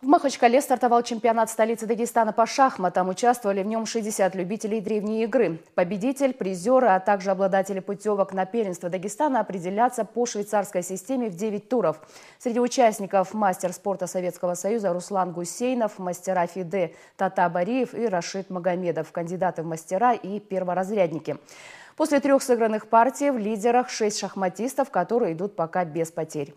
В Махачкале стартовал чемпионат столицы Дагестана по шахматам. Участвовали в нем 60 любителей древней игры. Победитель, призеры, а также обладатели путевок на первенство Дагестана определятся по швейцарской системе в 9 туров. Среди участников мастер спорта Советского Союза Руслан Гусейнов, мастера Фиде Тата Бариев и Рашид Магомедов, кандидаты в мастера и перворазрядники. После трех сыгранных партий в лидерах шесть шахматистов, которые идут пока без потерь.